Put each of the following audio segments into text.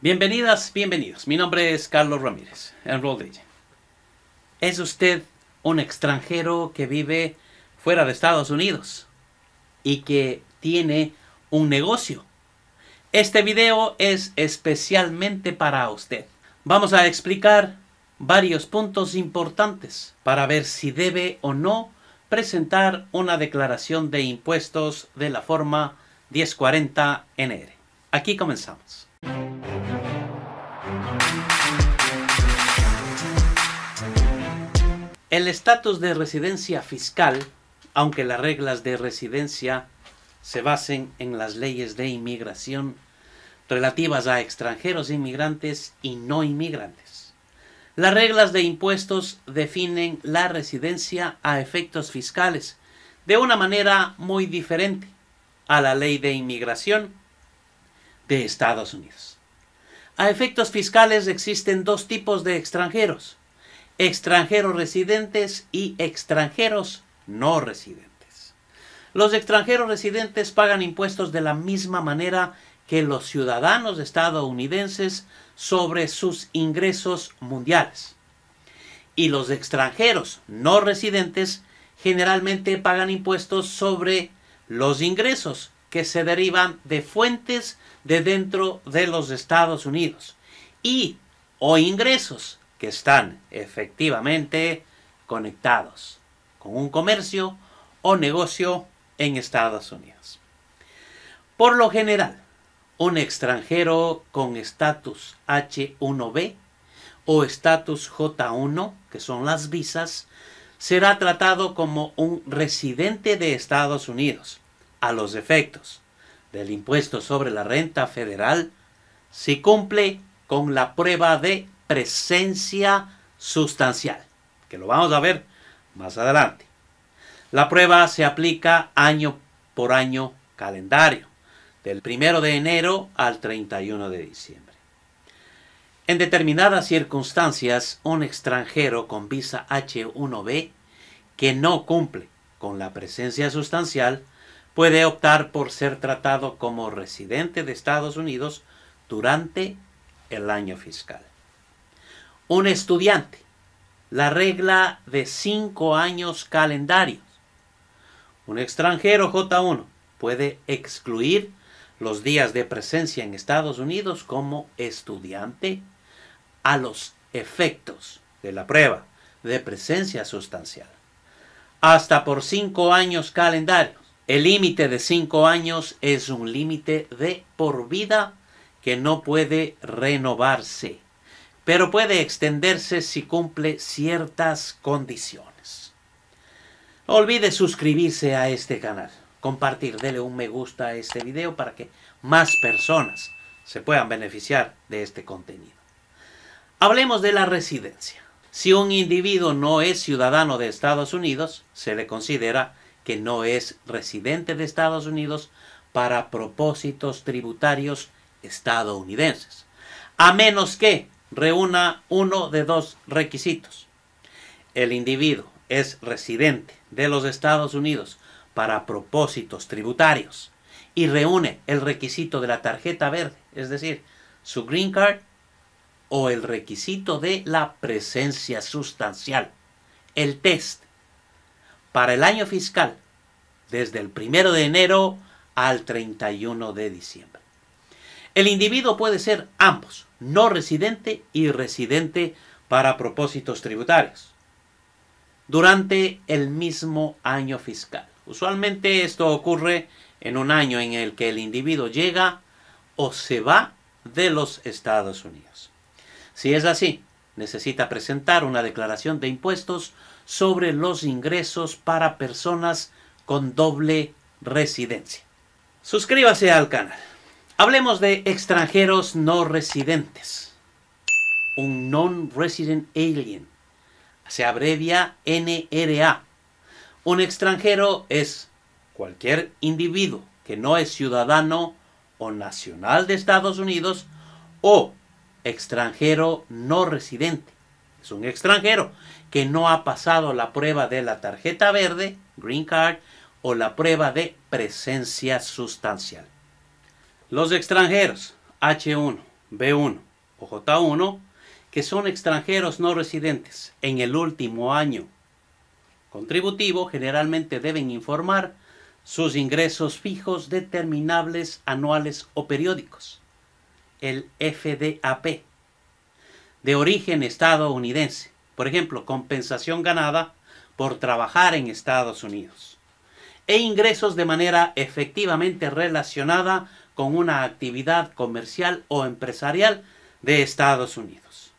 Bienvenidas, bienvenidos. Mi nombre es Carlos Ramírez, en Agent. ¿Es usted un extranjero que vive fuera de Estados Unidos y que tiene un negocio? Este video es especialmente para usted. Vamos a explicar varios puntos importantes para ver si debe o no presentar una declaración de impuestos de la forma 1040 NR. Aquí comenzamos. El estatus de residencia fiscal, aunque las reglas de residencia se basen en las leyes de inmigración relativas a extranjeros inmigrantes y no inmigrantes. Las reglas de impuestos definen la residencia a efectos fiscales de una manera muy diferente a la ley de inmigración de Estados Unidos. A efectos fiscales existen dos tipos de extranjeros, extranjeros residentes y extranjeros no residentes. Los extranjeros residentes pagan impuestos de la misma manera que los ciudadanos estadounidenses sobre sus ingresos mundiales. Y los extranjeros no residentes generalmente pagan impuestos sobre los ingresos que se derivan de fuentes de dentro de los Estados Unidos y o ingresos que están efectivamente conectados con un comercio o negocio en Estados Unidos. Por lo general, un extranjero con estatus H1B o estatus J1, que son las visas, será tratado como un residente de Estados Unidos, a los efectos del impuesto sobre la renta federal, si cumple con la prueba de presencia sustancial, que lo vamos a ver más adelante. La prueba se aplica año por año calendario, del 1 de enero al 31 de diciembre. En determinadas circunstancias, un extranjero con visa H1B que no cumple con la presencia sustancial puede optar por ser tratado como residente de Estados Unidos durante el año fiscal un estudiante, la regla de cinco años calendarios. Un extranjero J1 puede excluir los días de presencia en Estados Unidos como estudiante a los efectos de la prueba de presencia sustancial. Hasta por cinco años calendarios. El límite de cinco años es un límite de por vida que no puede renovarse pero puede extenderse si cumple ciertas condiciones. No olvide suscribirse a este canal, compartir, dele un me gusta a este video para que más personas se puedan beneficiar de este contenido. Hablemos de la residencia. Si un individuo no es ciudadano de Estados Unidos, se le considera que no es residente de Estados Unidos para propósitos tributarios estadounidenses, a menos que reúna uno de dos requisitos. El individuo es residente de los Estados Unidos para propósitos tributarios y reúne el requisito de la tarjeta verde, es decir, su green card o el requisito de la presencia sustancial, el test, para el año fiscal, desde el primero de enero al 31 de diciembre. El individuo puede ser ambos, no residente y residente para propósitos tributarios durante el mismo año fiscal. Usualmente esto ocurre en un año en el que el individuo llega o se va de los Estados Unidos. Si es así, necesita presentar una declaración de impuestos sobre los ingresos para personas con doble residencia. Suscríbase al canal. Hablemos de extranjeros no residentes. Un non-resident alien. Se abrevia NRA. Un extranjero es cualquier individuo que no es ciudadano o nacional de Estados Unidos o extranjero no residente. Es un extranjero que no ha pasado la prueba de la tarjeta verde, green card, o la prueba de presencia sustancial. Los extranjeros H1, B1 o J1 que son extranjeros no residentes en el último año contributivo generalmente deben informar sus ingresos fijos determinables anuales o periódicos, el FDAP, de origen estadounidense, por ejemplo, compensación ganada por trabajar en Estados Unidos, e ingresos de manera efectivamente relacionada con una actividad comercial o empresarial de Estados Unidos.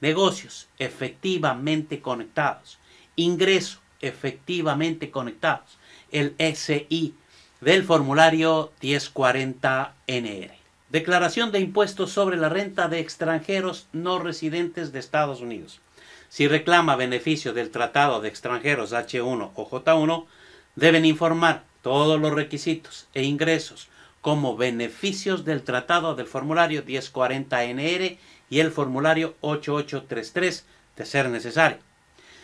Negocios efectivamente conectados. Ingreso efectivamente conectados. El SI del formulario 1040NR. Declaración de impuestos sobre la renta de extranjeros no residentes de Estados Unidos. Si reclama beneficio del Tratado de Extranjeros H1 o J1, deben informar todos los requisitos e ingresos como beneficios del tratado del formulario 1040NR y el formulario 8833 de ser necesario.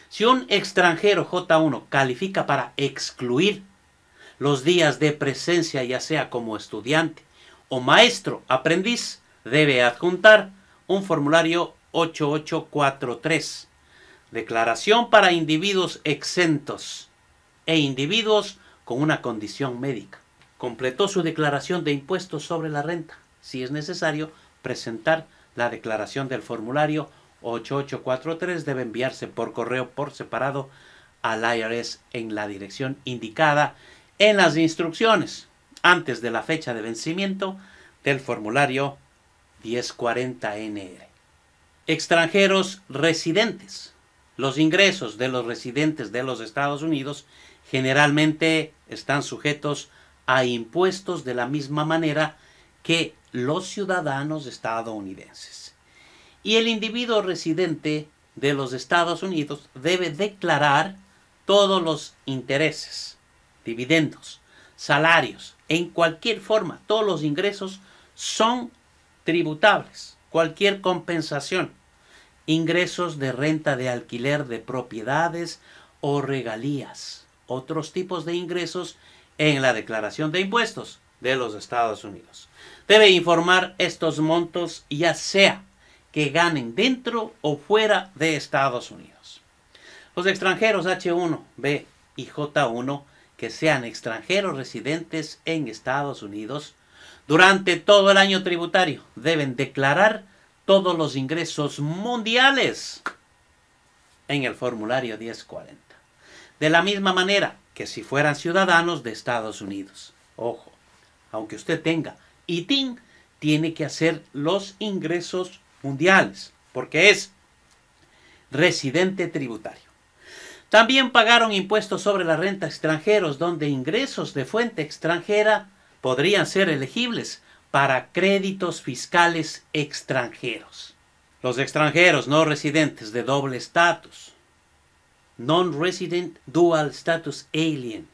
Si un extranjero J1 califica para excluir los días de presencia ya sea como estudiante o maestro aprendiz, debe adjuntar un formulario 8843, declaración para individuos exentos e individuos con una condición médica completó su declaración de impuestos sobre la renta. Si es necesario, presentar la declaración del formulario 8843 debe enviarse por correo por separado al IRS en la dirección indicada en las instrucciones antes de la fecha de vencimiento del formulario 1040NR. Extranjeros residentes. Los ingresos de los residentes de los Estados Unidos generalmente están sujetos a impuestos de la misma manera que los ciudadanos estadounidenses. Y el individuo residente de los Estados Unidos debe declarar todos los intereses, dividendos, salarios, en cualquier forma, todos los ingresos son tributables, cualquier compensación, ingresos de renta de alquiler de propiedades o regalías, otros tipos de ingresos en la declaración de impuestos de los Estados Unidos. Debe informar estos montos ya sea que ganen dentro o fuera de Estados Unidos. Los extranjeros H1, B y J1 que sean extranjeros residentes en Estados Unidos durante todo el año tributario deben declarar todos los ingresos mundiales en el formulario 1040. De la misma manera, que si fueran ciudadanos de Estados Unidos. Ojo, aunque usted tenga ITIN, tiene que hacer los ingresos mundiales, porque es residente tributario. También pagaron impuestos sobre la renta extranjeros, donde ingresos de fuente extranjera podrían ser elegibles para créditos fiscales extranjeros. Los extranjeros no residentes de doble estatus Non-Resident Dual Status Alien.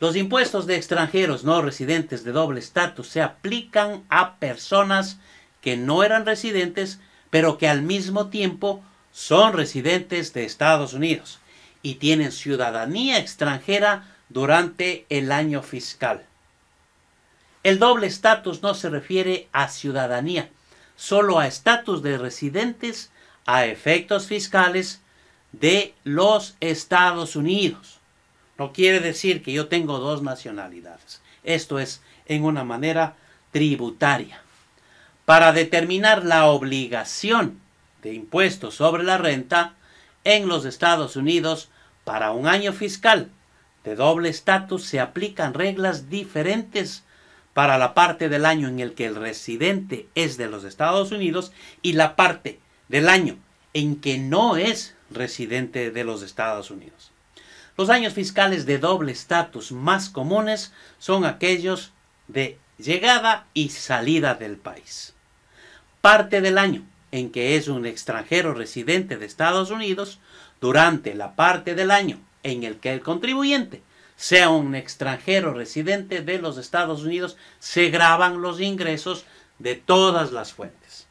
Los impuestos de extranjeros no residentes de doble estatus se aplican a personas que no eran residentes, pero que al mismo tiempo son residentes de Estados Unidos y tienen ciudadanía extranjera durante el año fiscal. El doble estatus no se refiere a ciudadanía, solo a estatus de residentes a efectos fiscales de los Estados Unidos. No quiere decir que yo tengo dos nacionalidades. Esto es en una manera tributaria. Para determinar la obligación de impuestos sobre la renta en los Estados Unidos para un año fiscal de doble estatus se aplican reglas diferentes para la parte del año en el que el residente es de los Estados Unidos y la parte del año en que no es residente de los Estados Unidos. Los años fiscales de doble estatus más comunes son aquellos de llegada y salida del país. Parte del año en que es un extranjero residente de Estados Unidos durante la parte del año en el que el contribuyente sea un extranjero residente de los Estados Unidos, se graban los ingresos de todas las fuentes.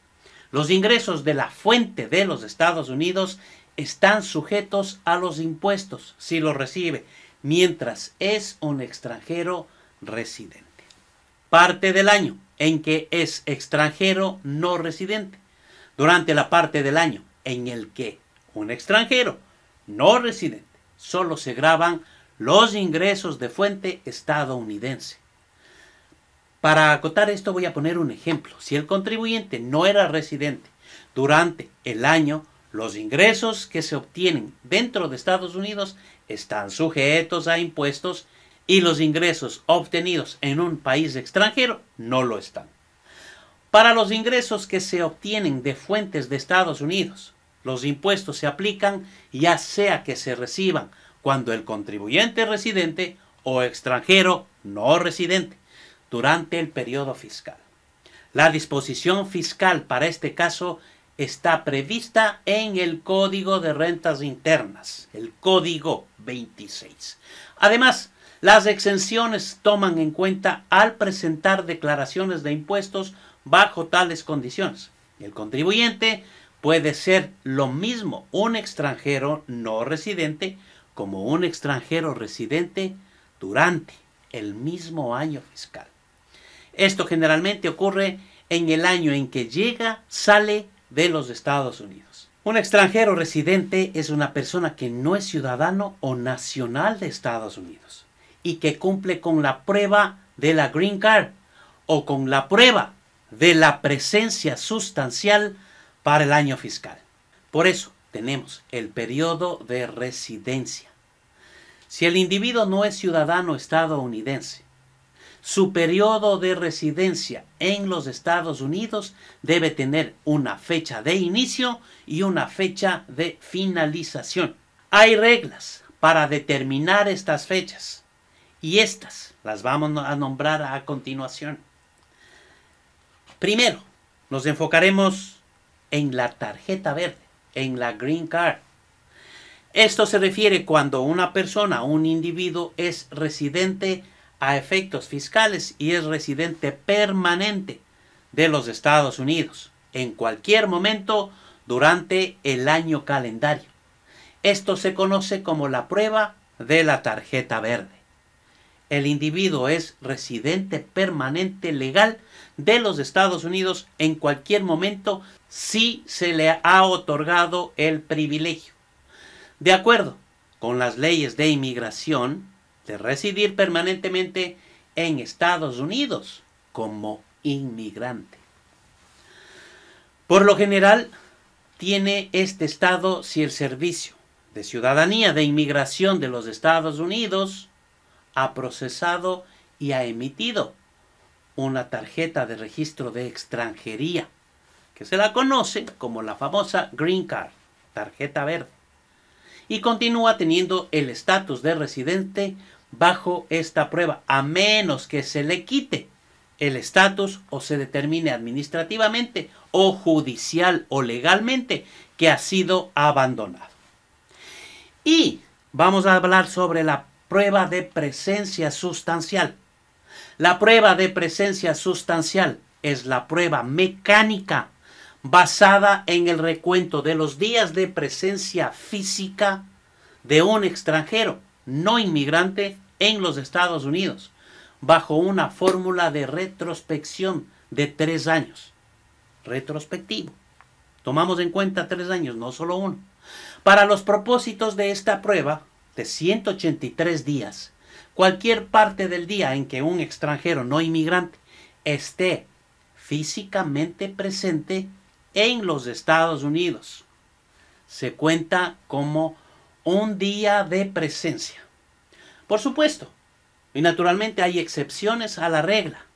Los ingresos de la fuente de los Estados Unidos están sujetos a los impuestos si los recibe, mientras es un extranjero residente. Parte del año en que es extranjero no residente. Durante la parte del año en el que un extranjero no residente solo se graban los ingresos de fuente estadounidense. Para acotar esto voy a poner un ejemplo. Si el contribuyente no era residente durante el año, los ingresos que se obtienen dentro de Estados Unidos están sujetos a impuestos y los ingresos obtenidos en un país extranjero no lo están. Para los ingresos que se obtienen de fuentes de Estados Unidos, los impuestos se aplican ya sea que se reciban cuando el contribuyente residente o extranjero no residente durante el periodo fiscal. La disposición fiscal para este caso está prevista en el Código de Rentas Internas, el Código 26. Además, las exenciones toman en cuenta al presentar declaraciones de impuestos bajo tales condiciones. El contribuyente puede ser lo mismo un extranjero no residente como un extranjero residente durante el mismo año fiscal. Esto generalmente ocurre en el año en que llega, sale de los Estados Unidos. Un extranjero residente es una persona que no es ciudadano o nacional de Estados Unidos y que cumple con la prueba de la Green Card o con la prueba de la presencia sustancial para el año fiscal. Por eso tenemos el periodo de residencia. Si el individuo no es ciudadano estadounidense, su periodo de residencia en los Estados Unidos debe tener una fecha de inicio y una fecha de finalización. Hay reglas para determinar estas fechas y estas las vamos a nombrar a continuación. Primero, nos enfocaremos en la tarjeta verde, en la green card. Esto se refiere cuando una persona, un individuo es residente a efectos fiscales y es residente permanente de los Estados Unidos en cualquier momento durante el año calendario. Esto se conoce como la prueba de la tarjeta verde. El individuo es residente permanente legal de los Estados Unidos en cualquier momento si se le ha otorgado el privilegio. De acuerdo con las leyes de inmigración, de residir permanentemente en Estados Unidos como inmigrante. Por lo general, tiene este estado si el servicio de ciudadanía de inmigración de los Estados Unidos ha procesado y ha emitido una tarjeta de registro de extranjería, que se la conoce como la famosa Green Card, tarjeta verde y continúa teniendo el estatus de residente bajo esta prueba, a menos que se le quite el estatus o se determine administrativamente o judicial o legalmente que ha sido abandonado. Y vamos a hablar sobre la prueba de presencia sustancial. La prueba de presencia sustancial es la prueba mecánica basada en el recuento de los días de presencia física de un extranjero no inmigrante en los Estados Unidos, bajo una fórmula de retrospección de tres años. Retrospectivo. Tomamos en cuenta tres años, no solo uno. Para los propósitos de esta prueba, de 183 días, cualquier parte del día en que un extranjero no inmigrante esté físicamente presente en los Estados Unidos. Se cuenta como un día de presencia. Por supuesto, y naturalmente hay excepciones a la regla,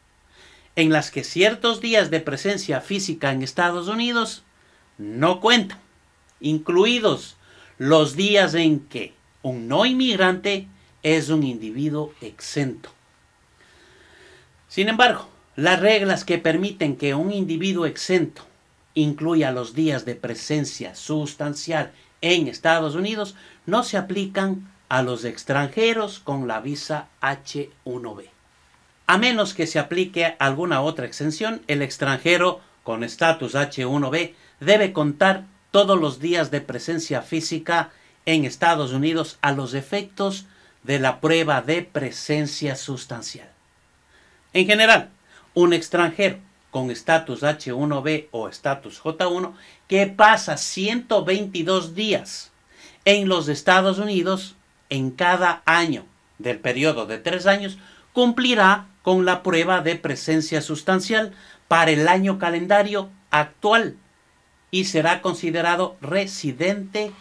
en las que ciertos días de presencia física en Estados Unidos no cuentan, incluidos los días en que un no inmigrante es un individuo exento. Sin embargo, las reglas que permiten que un individuo exento incluya los días de presencia sustancial en Estados Unidos, no se aplican a los extranjeros con la visa H1B. A menos que se aplique alguna otra exención, el extranjero con estatus H1B debe contar todos los días de presencia física en Estados Unidos a los efectos de la prueba de presencia sustancial. En general, un extranjero con estatus H1B o estatus J1 que pasa 122 días en los Estados Unidos en cada año del periodo de tres años cumplirá con la prueba de presencia sustancial para el año calendario actual y será considerado residente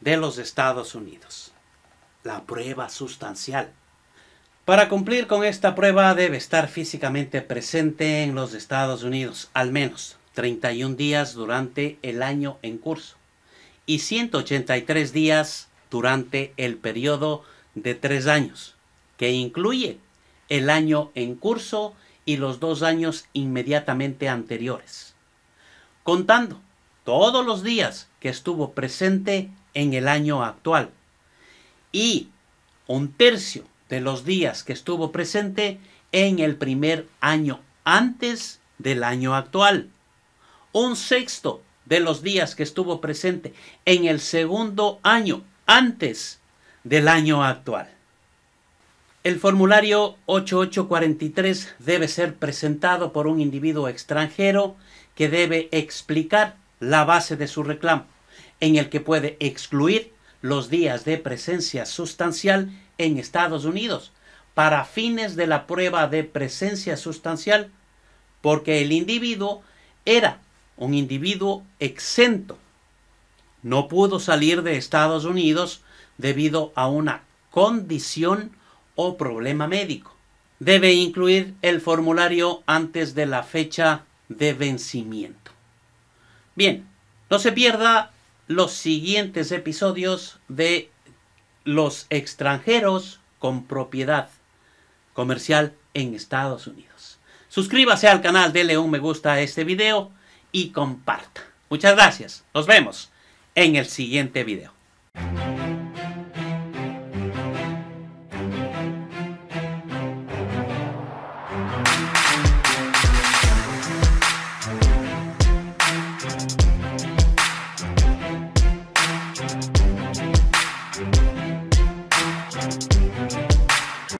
de los Estados Unidos. La prueba sustancial. Para cumplir con esta prueba debe estar físicamente presente en los Estados Unidos al menos 31 días durante el año en curso y 183 días durante el periodo de tres años, que incluye el año en curso y los dos años inmediatamente anteriores, contando todos los días que estuvo presente en el año actual y un tercio de los días que estuvo presente en el primer año antes del año actual. Un sexto de los días que estuvo presente en el segundo año antes del año actual. El formulario 8843 debe ser presentado por un individuo extranjero que debe explicar la base de su reclamo, en el que puede excluir los días de presencia sustancial en Estados Unidos para fines de la prueba de presencia sustancial, porque el individuo era un individuo exento. No pudo salir de Estados Unidos debido a una condición o problema médico. Debe incluir el formulario antes de la fecha de vencimiento. Bien, no se pierda los siguientes episodios de los extranjeros con propiedad comercial en Estados Unidos. Suscríbase al canal, déle un me gusta a este video y comparta. Muchas gracias. Nos vemos en el siguiente video.